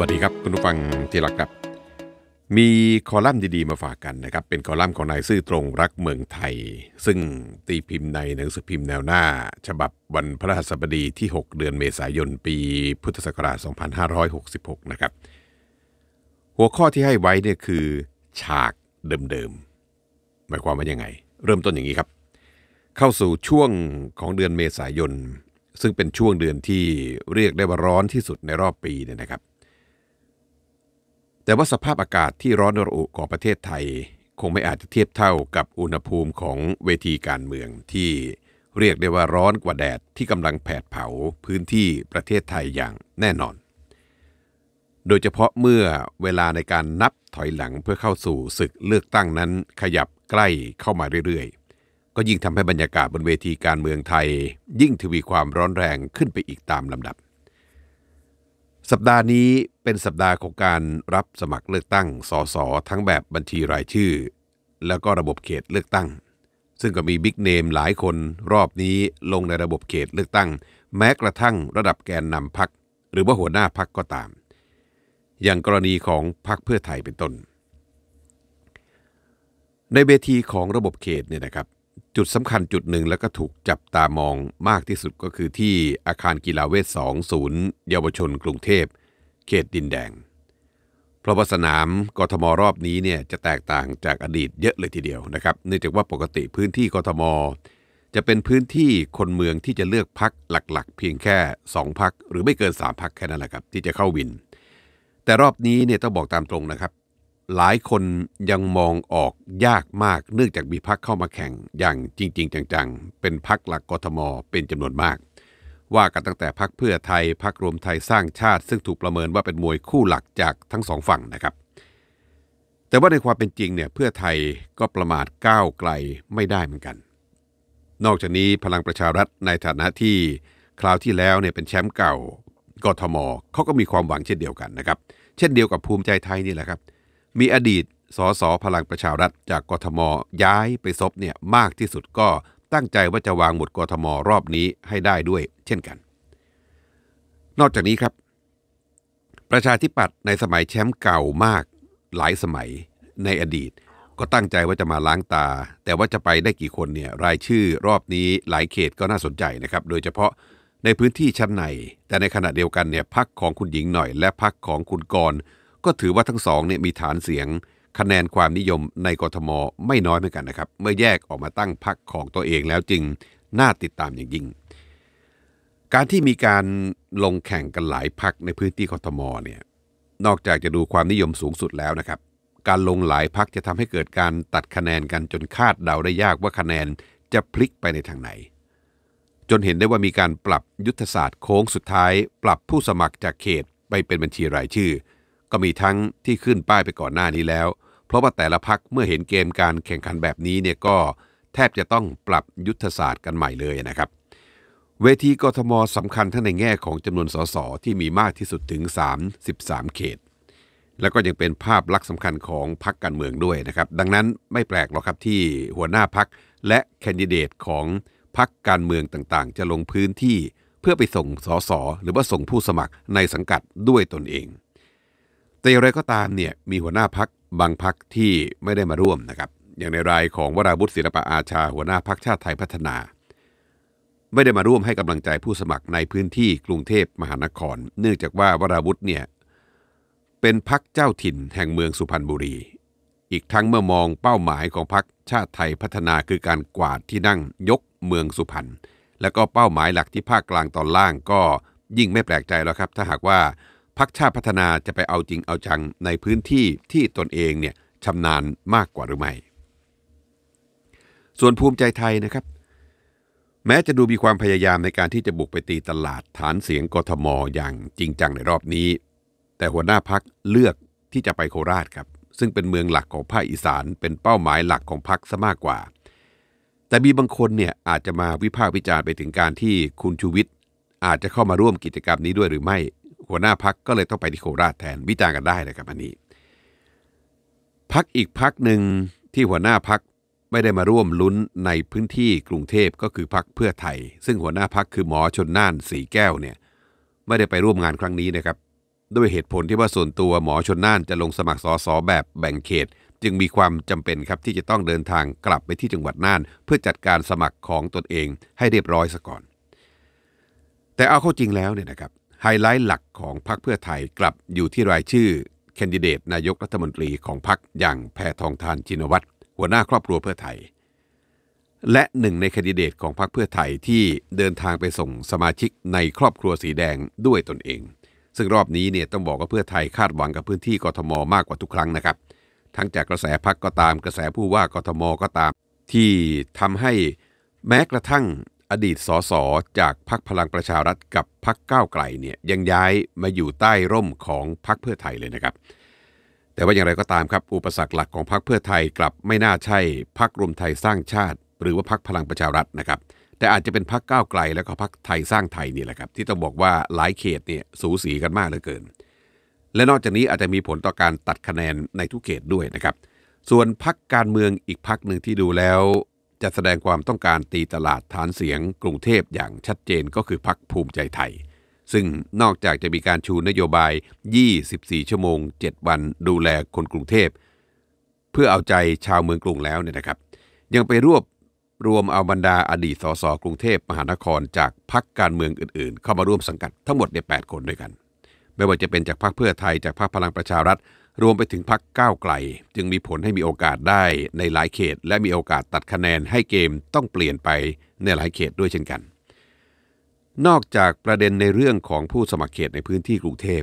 วัสดีครับ คุณผู้ฟังที่รักครับ มีคอลัมน์ดี ๆ มาฝากกันนะครับ เป็นคอลัมน์ของนายซื่อตรงรักเมืองไทย ซึ่งตีพิมพ์ในหนังสือพิมพ์แนวหน้า ฉบับวันพระหัสบดีที่ 6 เดือนเมษายน ปีพุทธศักราช2566นะครับหัวข้อที่ให้ไว้เนี่ยคือ ฉากเดิมๆหมายความว่ายังไง เริ่มต้นอย่างนี้ครับ เข้าสู่ช่วงของเดือนเมษายนซึ่งเป็นช่วงเดือนที่เรียกได้ว่าร้อนที่สุดในรอบปีเนี่ยนะครับแต่ว่าสภาพอากาศที่ร้อนระอุของประเทศไทย คงไม่อาจจะเทียบเท่ากับอุณหภูมิของเวทีการเมืองที่เรียกได้ว่าร้อนกว่าแดดที่กำลังแผดเผาพื้นที่ประเทศไทยอย่างแน่นอน โดยเฉพาะเมื่อเวลาในการนับถอยหลังเพื่อเข้าสู่ศึกเลือกตั้งนั้นขยับใกล้เข้ามาเรื่อย ๆ ก็ยิ่งทำให้บรรยากาศบนเวทีการเมืองไทย ยิ่งทวีความร้อนแรงขึ้นไปอีกตามลำดับสัปดาห์นี้เป็นสัปดาห์ของการรับสมัครเลือกตั้งสสทั้งแบบบัญชีรายชื่อ แล้วก็ระบบเขตเลือกตั้ง ซึ่งก็มีบิ๊กเนมหลายคนรอบนี้ลงในระบบเขตเลือกตั้ง แม้กระทั่งระดับแกนนำพัก หรือว่าหัวหน้าพักก็ตาม อย่างกรณีของพักเพื่อไทยเป็นต้น ในเวทีของระบบเขตเนี่ยนะครับจุดสำคัญจุดหนึ่งแล้วก็ถูกจับตามองมากที่สุดก็คือที่อาคารกีฬาเวทสองศูนย์เยาวชนกรุงเทพเขตดินแดง เพราะว่าสนามกทมรอบนี้เนี่ยจะแตกต่างจากอดีตเยอะเลยทีเดียวนะครับเนื่องจากว่าปกติพื้นที่กทม จะเป็นพื้นที่คนเมืองที่จะเลือกพักหลักๆ เพียงแค่ 2 พักหรือไม่เกิน 3 พักแค่นั้นแหละครับที่จะเข้าวิน แต่รอบนี้เนี่ยต้องบอกตามตรงนะครับหลายคนยังมองออกยากมากเนื่องจากมีพักเข้ามาแข่ง อย่างจริง ๆ จัง ๆ เป็นพักหลักกทมเป็นจำนวนมาก ว่ากันตั้งแต่พักเพื่อไทยพักรวมไทยสร้างชาติ ซึ่งถูกประเมินว่าเป็นมวยคู่หลักจากทั้งสองฝั่งนะครับ แต่ว่าในความเป็นจริงเนี่ยเพื่อไทยก็ประมาทก้าวไกลไม่ได้เหมือนกันนอกจากนี้พลังประชารัฐในฐานะที่คราวที่แล้วเนี่ยเป็นแชมป์เก่ากทมเขาก็มีความหวังเช่นเดียวกันนะครับ เช่นเดียวกับภูมิใจไทยนี่แหละครับเมีอดีตสสพลังประชารัฐจากกทมย้ายไปซบเนี่ยมากที่สุดก็ตั้งใจว่าจะวางหมดกทมรอบนี้ให้ได้ด้วยเช่นกัน นอกจากนี้ครับ ประชาธิปัตย์ในสมัยแชมป์เก่ามากหลายสมัยในอดีต ก็ตั้งใจว่าจะมาล้างตา แต่ว่าจะไปได้กี่คนเนี่ยรายชื่อรอบนี้หลายเขตก็น่าสนใจนะครับ โดยเฉพาะในพื้นที่ชั้นในแต่ในขณะเดียวกันเนี่ยพักของคุณหญิงหน่อย และพักของคุณกรก็ถือว่าทั้งสองเนี่ยมีฐานเสียง คะแนนความนิยมในกทม ไม่น้อยเหมือนกันนะครับเมื่อแยกออกมาตั้งพรรคของตัวเองแล้วจึงน่าติดตามอย่างยิ่ง การที่มีการลงแข่งกันหลายพรรคในพื้นที่กทมเนี่ยนอกจากจะดูความนิยมสูงสุดแล้วนะครับ การลงหลายพักจะทำให้เกิดการตัดคะแนนกันจนคาดเดาได้ยากว่าคะแนนจะพลิกไปในทางไหน จนเห็นได้ว่ามีการปรับยุทธศาสตร์โค้งสุดท้าย ปรับผู้สมัครจากเขตไปเป็นบัญชีรายชื่อก็มีทั้งที่ขึ้นป้ายไปก่อนหน้านี้แล้ว เพราะว่าแต่ละพักเมื่อเห็นเกมการแข่งขันแบบนี้เนี่ยก็แทบจะต้องปรับยุทธศาสตร์กันใหม่เลยนะครับ เวทีกทมสำคัญทั้งในแง่ของจำนวนสสที่มีมากที่สุดถึง 33 เขต แล้วก็ยังเป็นภาพลักษณ์สำคัญของพักการเมืองด้วยนะครับ ดังนั้นไม่แปลกหรอกครับที่หัวหน้าพักและแคนดิเดตของพักการเมืองต่างๆ จะลงพื้นที่เพื่อไปส่งสสหรือว่าส่งผู้สมัครในสังกัดด้วยตนเองแต่อย่างไรก็ตามเนี่ยมีหัวหน้าพักบางพักที่ไม่ได้มาร่วมนะครับ อย่างในรายของวราบุตรศิลปะอาชา หัวหน้าพักชาติไทยพัฒนา ไม่ได้มาร่วมให้กำลังใจผู้สมัครในพื้นที่กรุงเทพมหานคร เนื่องจากว่าวราบุตรเนี่ยเป็นพักเจ้าถิ่นแห่งเมืองสุพรรณบุรี อีกทั้งเมื่อมองเป้าหมายของพักชาติไทยพัฒนาคือการกวาดที่นั่งยกเมืองสุพรรณและก็เป้าหมายหลักที่ภาคกลางตอนล่างก็ยิ่งไม่แปลกใจแล้วครับ ถ้าหากว่าพักชาติพัฒนาจะไปเอาจริงเอาจังในพื้นที่ที่ตนเองเนี่ยชำนาญมากกว่าหรือไม่ ส่วนภูมิใจไทยนะครับ แม้จะดูมีความพยายามในการที่จะบุกไปตีตลาดฐานเสียงกทมอย่างจริงจังในรอบนี้ แต่หัวหน้าพักเลือกที่จะไปโคราชครับ ซึ่งเป็นเมืองหลักของภาคอีสานเป็นเป้าหมายหลักของพักซะมากกว่า แต่มีบางคนเนี่ยอาจจะมาวิพากษ์วิจารณ์ไปถึงการที่คุณชูวิทย์อาจจะเข้ามาร่วมกิจกรรมนี้ด้วยหรือไม่หัวหน้าพักก็เลยต้องไปที่โคราชแทนวิจารณ์กันได้เลยครับอันนี้พักอีกพักหนึ่งที่หัวหน้าพักไม่ได้มาร่วมลุ้นในพื้นที่กรุงเทพก็คือพักเพื่อไทย ซึ่งหัวหน้าพักคือหมอชนน่านสีแก้วเนี่ย ไม่ได้ไปร่วมงานครั้งนี้นะครับ ด้วยเหตุผลที่ว่าส่วนตัวหมอชนน่านจะลงสมัครสอสอแบบแบ่งเขต จึงมีความจำเป็นครับที่จะต้องเดินทางกลับไปที่จังหวัดน่าน เพื่อจัดการสมัครของตนเอง ให้เรียบร้อยซะก่อน แต่เอาเข้าจริงแล้วเนี่ยนะครับไฮไลท์หลักของพรรคเพื่อไทยกลับอยู่ที่รายชื่อแคนดิเดตนายกรัฐมนตรีของพรรคอย่างแพทองทานจินวัตรหัวหน้าครอบครัวเพื่อไทย และหนึ่งในแคนดิเดตของพรรคเพื่อไทย ที่เดินทางไปส่งสมาชิกในครอบครัวสีแดงด้วยตนเอง ซึ่งรอบนี้เนี่ยต้องบอกว่าเพื่อไทยคาดหวังกับพื้นที่กทมมากกว่าทุกครั้งนะครับ ทั้งจากกระแสพักก็ตามกระแสผู้ว่ากทมก็ตาม ที่ทำให้แม้กระทั่งอดีตสส จากพักพลังประชารัฐ กับพักก้าวไกลเนี่ยยังย้ายมาอยู่ใต้ร่มของพักเพื่อไทยเลยนะครับ แต่ว่าอย่างไรก็ตามครับอุปสรรคหลักของพักเพื่อไทยกลับไม่น่าใช่พักรวมไทยสร้างชาติ หรือว่าพักพลังประชารัฐนะครับ แต่อาจจะเป็นพักก้าวไกล แล้วก็พักไทยสร้างไทยนี่แหละครับ ที่ต้องบอกว่าหลายเขตเนี่ยสูสีกันมากเหลือเกิน และนอกจากนี้อาจจะมีผลต่อการตัดคะแนนในทุกเขตด้วยนะครับ ส่วนพักการเมืองอีกพักหนึ่งที่ดูแล้วจะแสดงความต้องการตีตลาดฐานเสียงกรุงเทพอย่างชัดเจนก็คือพักภูมิใจไทย ซึ่งนอกจากจะมีการชูนโยบาย 24 ชั่วโมง 7 วันดูแลคนกรุงเทพ เพื่อเอาใจชาวเมืองกรุงแล้วเนี่ยนะครับ ยังไปรวบรวมเอาบรรดาอดีตสสกรุงเทพมหานครจากพักการเมืองอื่นๆ เข้ามาร่วมสังกัดทั้งหมดใน 8 คนด้วยกัน ไม่ว่าจะเป็นจากพักเพื่อไทยจากพักพลังประชารัฐรวมไปถึงพักก้าวไกล จึงมีผลให้มีโอกาสได้ในหลายเขต และมีโอกาสตัดคะแนนให้เกมต้องเปลี่ยนไปในหลายเขตด้วยเช่นกัน นอกจากประเด็นในเรื่องของผู้สมัครเขตในพื้นที่กรุงเทพ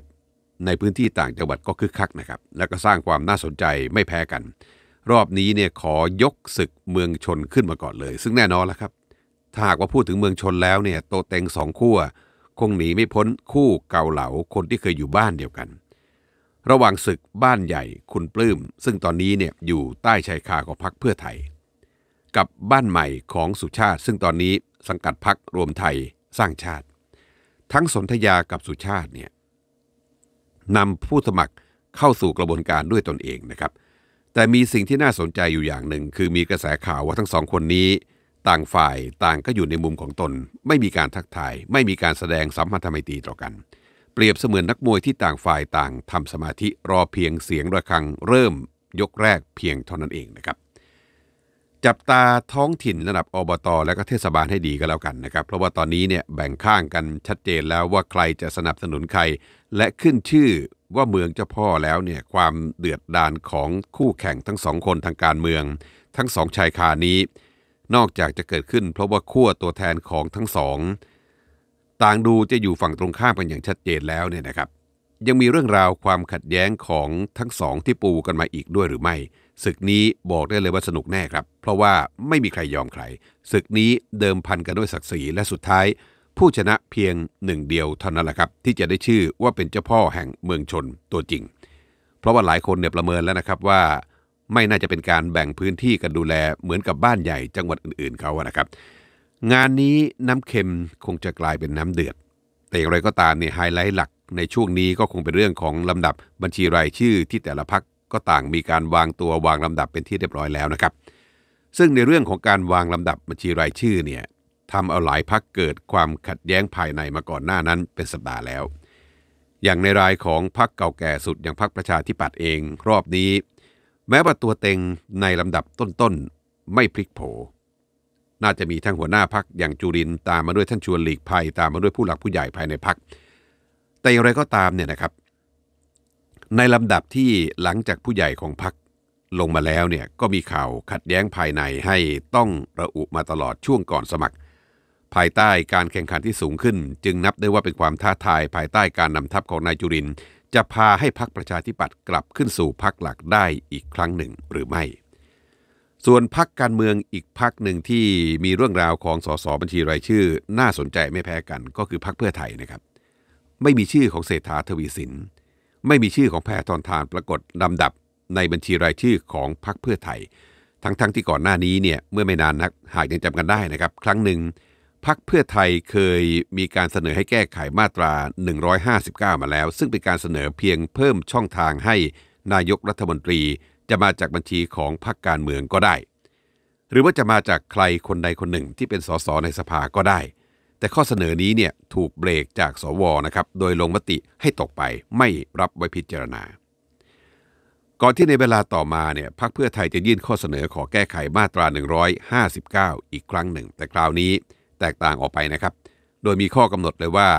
ในพื้นที่ต่างจังหวัดก็คึกคักนะครับ และก็สร้างความน่าสนใจไม่แพ้กัน รอบนี้เนี่ยขอยกศึกเมืองชนขึ้นมาก่อนเลย ซึ่งแน่นอนแล้วครับ ถ้าหากว่าพูดถึงเมืองชนแล้วเนี่ยโตเต็งสองขั้วคงหนีไม่พ้นคู่เกาเหลาคนที่เคยอยู่บ้านเดียวกันระหว่างศึกบ้านใหญ่คุณปลื้มซึ่งตอนนี้เนี่ยอยู่ใต้ชายคาของพรรคเพื่อไทย กับบ้านใหม่ของสุชาติซึ่งตอนนี้สังกัดพรรครวมไทยสร้างชาติ ทั้งสนธยากับสุชาติเนี่ยนำผู้สมัครเข้าสู่กระบวนการด้วยตนเองนะครับ แต่มีสิ่งที่น่าสนใจอยู่อย่างหนึ่ง คือมีกระแสข่าวว่าทั้งสองคนนี้ ต่างฝ่ายต่างก็อยู่ในมุมของตน ไม่มีการทักทาย ไม่มีการแสดงสัมพันธไมตรีต่อกันเปรียบเสมือนนักมวยที่ต่างฝ่ายต่างทำสมาธิรอเพียงเสียงระฆังเริ่มยกแรกเพียงเท่านั้นเองนะครับ จับตาท้องถิ่นระดับอบต และก็เทศบาลให้ดีก็แล้วกันนะครับ เพราะว่าตอนนี้เนี่ยแบ่งข้างกันชัดเจนแล้วว่าใครจะสนับสนุนใครและขึ้นชื่อว่าเมืองเจ้าพ่อแล้วเนี่ยความเดือดดานของคู่แข่งทั้งสองคนทางการเมือง ทั้งสองชายคานี้ นอกจากจะเกิดขึ้น เพราะว่าขั้วตัวแทนของทั้งสองต่างดูจะอยู่ฝั่งตรงข้ามกันอย่างชัดเจนแล้วเนี่ยนะครับ ยังมีเรื่องราวความขัดแย้งของทั้งสองที่ปูกันมาอีกด้วยหรือไม่ศึกนี้บอกได้เลยว่าสนุกแน่ครับ เพราะว่าไม่มีใครยอมใครศึกนี้เดิมพันกันด้วยศักดิ์ศรีและสุดท้าย ผู้ชนะเพียงหนึ่งเดียวเท่านั้นแหละครับ ที่จะได้ชื่อว่าเป็นเจ้าพ่อแห่งเมืองชนตัวจริง เพราะว่าหลายคนเนี่ยประเมินแล้วนะครับว่า ไม่น่าจะเป็นการแบ่งพื้นที่กันดูแลเหมือนกับบ้านใหญ่จังหวัดอื่นๆเขานะครับงานนี้น้ำเค็มคงจะกลายเป็นน้ำเดือด แต่อย่างไรก็ตามเนี่ยไฮไลท์หลักในช่วงนี้ก็คงเป็นเรื่องของลำดับบัญชีรายชื่อที่แต่ละพักก็ต่างมีการวางตัววางลำดับเป็นที่เรียบร้อยแล้วนะครับ ซึ่งในเรื่องของการวางลำดับบัญชีรายชื่อเนี่ยทำเอาหลายพักเกิดความขัดแย้งภายในมาก่อนหน้านั้นเป็นสัปดาห์แล้ว อย่างในรายของพักเก่าแก่สุดอย่างพักประชาธิปัตย์เองรอบนี้แม้ว่าตัวเต็งในลำดับต้นๆไม่พลิกโผน่าจะมีทั้งหัวหน้าพักอย่างจุรินตามมาด้วยท่านชวนหลีกภัยตามมาด้วยผู้หลักผู้ใหญ่ภายในพักแต่อย่างไรก็ตามเนี่ยนะครับ ในลำดับที่หลังจากผู้ใหญ่ของพักลงมาแล้วเนี่ยก็มีข่าวขัดแย้งภายในให้ต้องระอุมาตลอดช่วงก่อนสมัคร ภายใต้การแข่งขันที่สูงขึ้น จึงนับได้ว่าเป็นความท้าทายภายใต้การนำทัพของนายจุรินจะพาให้พักประชาธิปัตย์กลับขึ้นสู่พักหลักได้อีกครั้งหนึ่งหรือไม่ส่วนพักการเมืองอีกพักหนึ่งที่มีเรื่องราวของสสบัญชีรายชื่อน่าสนใจไม่แพ้กันก็คือพักเพื่อไทยนะครับ ไม่มีชื่อของเศรษฐาทวีสินไม่มีชื่อของแพทอนทานปรากฏลำดับในบัญชีรายชื่อของพักเพื่อไทยทั้งๆทที่ก่อนหน้านี้เนี่ยเมื่อไม่นานนักหากยังจำกันได้นะครับ ครั้งหนึ่งพักเพื่อไทยเคยมีการเสนอให้แก้ไขมาตรา 159 มาแล้วซึ่งเป็นการเสนอเพียงเพิ่มช่องทางให้นายกรัฐมนตรีจะมาจากบัญชีของพรรคการเมืองก็ได้ หรือว่าจะมาจากใครคนใดคนหนึ่งที่เป็นสสในสภาก็ได้ แต่ข้อเสนอนี้เนี่ยถูกเบรกจากสวนะครับโดยลงมติให้ตกไปไม่รับไว้พิจารณา ก่อนที่ในเวลาต่อมาเนี่ยพรรคเพื่อไทยจะยื่นข้อเสนอขอแก้ไขมาตรา 159 อีกครั้งหนึ่ง แต่คราวนี้แตกต่างออกไปนะครับ โดยมีข้อกำหนดเลยว่า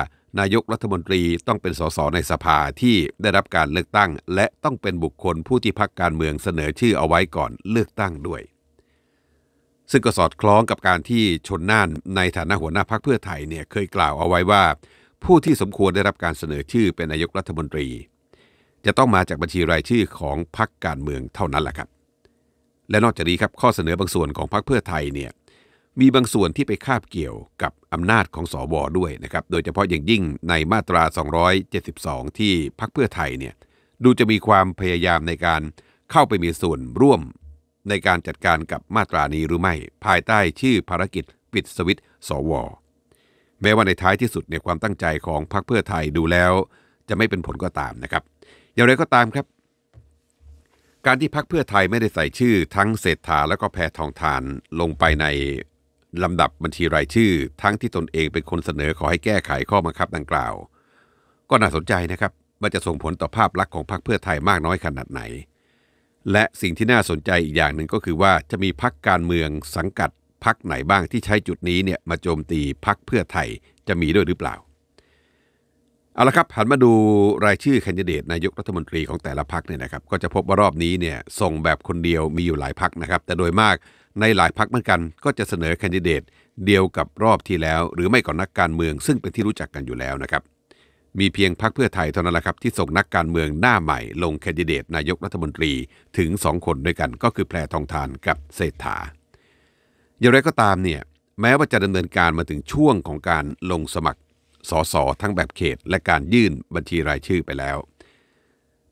นายกรัฐมนตรีต้องเป็นสสในสภาที่ได้รับการเลือกตั้ง และต้องเป็นบุคคลผู้ที่พักการเมืองเสนอชื่อเอาไว้ก่อนเลือกตั้งด้วย ซึ่งก็สอดคล้องกับการที่ชนน่านในฐานะหัวหน้าพักเพื่อไทยเนี่ยเคยกล่าวเอาไว้ว่าผู้ที่สมควรได้รับการเสนอชื่อเป็นนายกรัฐมนตรี จะต้องมาจากบัญชีรายชื่อของพักการเมืองเท่านั้นแหละครับ และนอกจากนี้ครับข้อเสนอบางส่วนของพักเพื่อไทยเนี่ยมีบางส่วนที่ไปคาบเกี่ยวกับอำนาจของสอวอด้วยนะครับ โดยเฉพาะอย่างยิ่งในมาตรา 272 ที่พักเพื่อไทยเนี่ยดูจะมีความพยายามในการเข้าไปมีส่วนร่วมในการจัดการกับมาตรานี้หรือไม่ภายใต้ชื่อภารกิจปิดสวิตสวแม้ว่าในท้ายที่สุดในความตั้งใจของพรรคเพื่อไทยดูแล้ว จะไม่เป็นผลก็ตามนะครับ อย่างไรก็ตามครับ การที่พรรคเพื่อไทยไม่ได้ใส่ชื่อทั้งเศรษฐาและก็แพทองทานลงไปในลำดับบัญชีรายชื่อ ทั้งที่ตนเองเป็นคนเสนอขอให้แก้ไขข้อบังคับดังกล่าว ก็น่าสนใจนะครับว่าจะส่งผลต่อภาพลักษณ์ของพรรคเพื่อไทยมากน้อยขนาดไหน และสิ่งที่น่าสนใจอีกอย่างหนึ่งก็คือว่าจะมีพรรคการเมืองสังกัดพรรคไหนบ้างที่ใช้จุดนี้เนี่ยมาโจมตีพรรคเพื่อไทยจะมีด้วยหรือเปล่าเอาละครับหันมาดูรายชื่อแคนดิเดตนายกรัฐมนตรีของแต่ละพรรคเนี่ยนะครับ ก็จะพบว่ารอบนี้เนี่ยส่งแบบคนเดียวมีอยู่หลายพรรคนะครับ แต่โดยมากในหลายพักเหมือนกันก็จะเสนอแคนดิเดตเดียวกับรอบที่แล้ว หรือไม่ก่อนนักการเมืองซึ่งเป็นที่รู้จักกันอยู่แล้วนะครับ มีเพียงพักเพื่อไทยเท่านั้นแหละครับที่ส่งนักการเมืองหน้าใหม่ ลงแคนดิเดตนายกรัฐมนตรีถึงสองคนด้วยกัน ก็คือแพรทองทานกับเศรษฐา อย่างไรก็ตามเนี่ยแม้ว่าจะดำเนินการมาถึงช่วงของการลงสมัครสสทั้งแบบเขตและการยื่นบัญชีรายชื่อไปแล้ว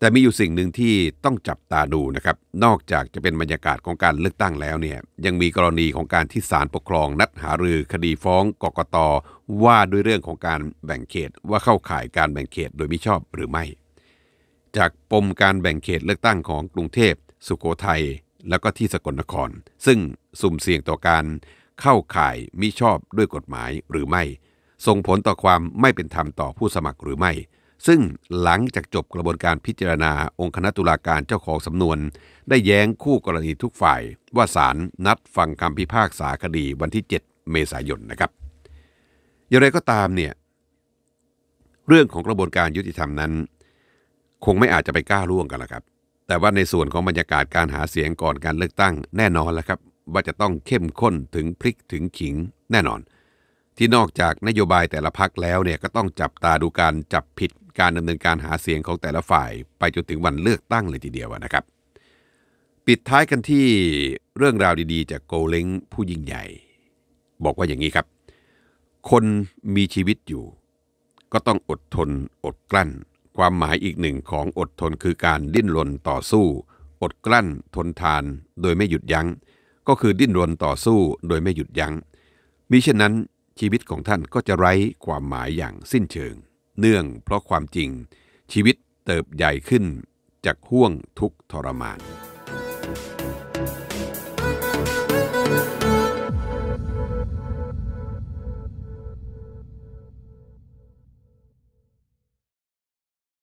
แต่มีอยู่สิ่งหนึ่งที่ต้องจับตาดูนะครับ นอกจากจะเป็นบรรยากาศของการเลือกตั้งแล้วเนี่ยยังมีกรณีของการที่ศาลปกครองนัดหารือคดีฟ้องกกตว่าด้วยเรื่องของการแบ่งเขตว่าเข้าข่ายการแบ่งเขตโดยมิชอบหรือไม่ จากปมการแบ่งเขตเลือกตั้งของกรุงเทพสุโขทัยแล้วก็ที่สกลนคร ซึ่งสุ่มเสี่ยงต่อการ เข้าข่ายมิชอบด้วยกฎหมายหรือไม่ส่งผลต่อความไม่เป็นธรรมต่อผู้สมัครหรือไม่ซึ่งหลังจากจบกระบวนการพิจารณาองค์คณะตุลาการเจ้าของสำนวน ได้แย้งคู่กรณีทุกฝ่ายว่าศาลนัดฟังคำพิพากษาคดีวันที่ 7 เมษายนนะครับ อย่างไรก็ตามเนี่ยเรื่องของกระบวนการยุติธรรมนั้น คงไม่อาจจะไปก้าล่วงกันละครับ แต่ว่าในส่วนของบรรยากาศการหาเสียงก่อนการเลือกตั้งแน่นอนแล้วครับว่าจะต้องเข้มข้นถึงพลิกถึงขิงแน่นอน ที่นอกจากนโยบายแต่ละพักแล้วเนี่ยก็ต้องจับตาดูการจับผิดการดำเนินการหาเสียงของแต่ละฝ่ายไปจนถึงวันเลือกตั้งเลยทีเดียวนะครับปิดท้ายกันที่เรื่องราวดีๆ จากโกเล้งผู้ยิ่งใหญ่ บอกว่าอย่างนี้ครับ คนมีชีวิตอยู่ ก็ต้องอดทนอดกลั้น ความหมายอีกหนึ่งของอดทนคือการดิ้นรนต่อสู้ อดกลั้น ทนทานโดยไม่หยุดยัง้ง ก็คือดิ้นรนต่อสู้โดยไม่หยุดยัง้งมิเช่นนั้นชีวิตของท่านก็จะไร้ความหมายอย่างสิ้นเชิงเนื่องเพราะความจริง ชีวิตเติบใหญ่ขึ้นจากห่วงทุกทรมาน